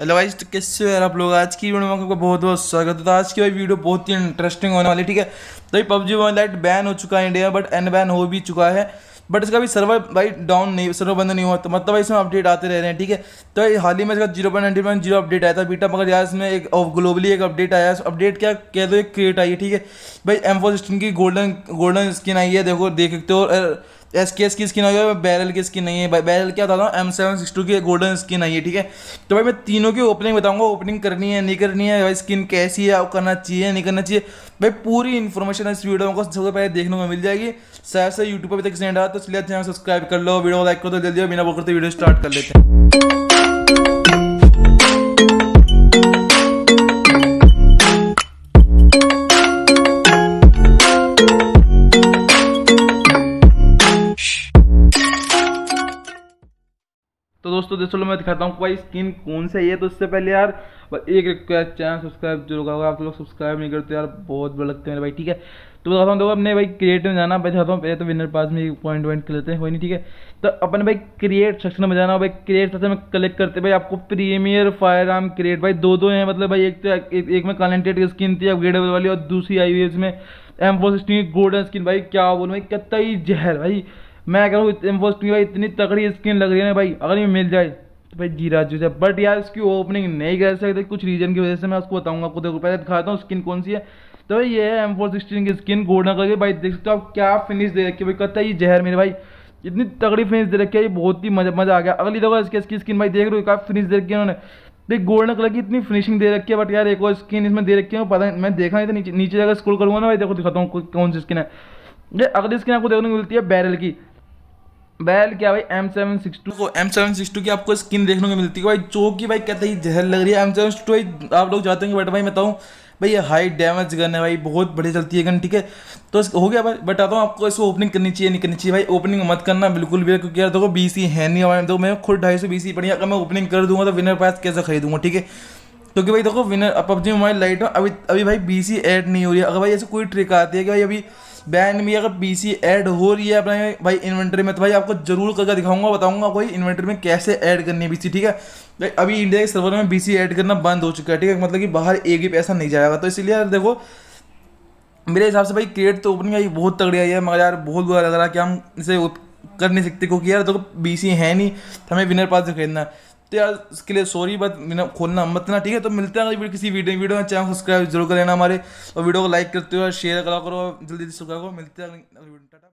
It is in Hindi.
हेलो गाइस तो कैसे हो आप लोग आज की वीडियो में आपका बहुत बहुत स्वागत है तो आज की भाई वीडियो बहुत ही इंटरेस्टिंग होने वाली ठीक है तो भाई पबजी लाइट बैन हो चुका है इंडिया बट एन बैन हो भी चुका है बट इसका भी सर्वर भाई डाउन नहीं सर्वर बंद नहीं हुआ तो मतलब इसमें अपडेट आते रह रहे हैं ठीक है तो हाल ही में इसका zero point nine zero update आया था बीटा मगर यार इसमें एक ग्लोबली एक अपडेट आया है अपडेट क्या कह दो एक क्रिएट आई है ठीक है भाई एम्फो सिस्टम की गोल्डन गोल्डन स्किन आई है देखो देख सकते हो एस के एस की स्किन है बैरल की स्किन नहीं है बैरल क्या बताता हूँ एम सेवन सिक्स टू की गोल्डन स्किन आई है ठीक है तो भाई मैं तीनों की ओपनिंग बताऊंगा ओपनिंग करनी है नहीं करनी है भाई स्किन कैसी है आप करना चाहिए नहीं करना चाहिए भाई पूरी इन्फॉर्मेशन इस वीडियो को सबसे पहले देखने को मिल जाएगी सर से यूट्यूब पर भी तक सेंड आया तो इसलिए सब्सक्राइब कर लो वीडियो को लाइक कर दो जल्दी बिना बोलते वीडियो स्टार्ट कर लेते हैं तो दोस्तों दोस्तों मैं दिखाता हूँ भाई स्किन कौन सा ये तो उससे पहले यार एक रिक्वेस्ट चैनल सब्सक्राइब जो होगा आप लोग सब्सक्राइब नहीं करते यार बहुत बुरा लगते हैं भाई ठीक है तो बताता हूँ देखो अपने भाई क्रिएट में जाना मैं चाहता हूँ पहले तो विनर पास में पॉइंट वॉइंट लेते हैं वही नहीं ठीक है तो अपने भाई क्रिएट सेक्शन में जाना भाई क्रिएट सेक्शन में कलेक्ट करते भाई आपको प्रीमियर फायर आर्म क्रिएट भाई दो दो हैं मतलब भाई एक तो एक, में कॉलेंटेड स्किन थी अपग्रेडेबल वाली और दूसरी आई हुई है इसमें M four sixteen golden skin भाई क्या बोलूँ भाई कतई जहर भाई मैं कह रहा हूँ टू भाई इतनी तगड़ी स्किन लग रही है ना भाई अगर ये मिल जाए तो भाई जी राजू से बट यार उसकी ओपनिंग नहीं कर सकते कुछ रीजन की वजह से मैं उसको बताऊंगा आपको देखो पहले दिखाता हूँ स्किन कौन सी है तो भाई ये है एम फोर सिक्सटीन की स्किन गोल्डन कलर की भाई देख सकते हो आप क्या फिनिश दे रखी है भाई कहता है ये जहर मेरे भाई इतनी तगड़ी फिनिश दे रखी है ये बहुत ही मजा मजा आ गया अगली दफा इसके इसकी स्किन भाई देख रहे हो क्या फिनिश दे रखी है उन्होंने देख गोल्डन कलर की इतनी फिनिशिंग दे रखी है बट यार एक और स्किन इसमें दे रखी है पता मैं देखा नहीं तो नीचे नीचे जगह स्कूल करूँगा ना भाई देखो दिखाता हूँ कौन सी स्किन है ये अगली स्किन आपको देखने को मिलती है बैरल की बैल क्या भाई एम सेवन सिक्स टू को एम सेवन सिक्स टू की आपको स्किन देखने को मिलती है भाई जो कि भाई कहते ही जहर लग रही है एम सेवन सिक्स टू भाई आप लोग जाते हैं बट भाई बताऊँ भाई ये हाई डैमेज गन है भाई बहुत बढ़िया चलती है गन ठीक है तो हो गया भाई बताता हूँ आपको इसको ओपनिंग करनी चाहिए नहीं करनी चाहिए भाई ओपनिंग मत करना बिल्कुल भी क्योंकि यार देखो बी सी है नहीं हमारे देखो मैं खुद ढाई सौ बी सी बढ़िया अगर मैं ओपनिंग कर दूंगा तो विनर पास कैसे खरीदूंगा ठीक है क्योंकि भाई देखो विनर पबजी मोबाइल लाइट में अभी अभी भाई बी सी एड नहीं हो रही है अगर भाई ऐसे कोई ट्रिक आती है कि भाई अभी बैन में अगर पीसी ऐड हो रही है अपने भाई इन्वेंटरी में तो भाई आपको जरूर करके दिखाऊंगा बताऊंगा कोई इन्वेंटरी में कैसे ऐड करनी है बीसी ठीक है भाई अभी इंडिया के सर्वर में बीसी ऐड करना बंद हो चुका है ठीक है मतलब कि बाहर एक ही पैसा नहीं जाएगा तो इसलिए यार देखो मेरे हिसाब से भाई क्रिएट तो ओपनिंग भाई बहुत तगड़ी आई है मगर यार बहुत बुरा लग रहा है कि हम इसे कर नहीं सकते क्योंकि यार देखो बी बीसी है नहीं तो हमें विनर पास खरीदना तो यार इसके लिए सॉरी बट बात खोलना मत ना ठीक है तो मिलते हैं किसी वीडियो वीडियो में चैनल सब्सक्राइब जरूर कर लेना हमारे और वीडियो को लाइक करते हो शेयर करा करो जल्दी जल्दी सब्सक्राइब करो मिलते हैं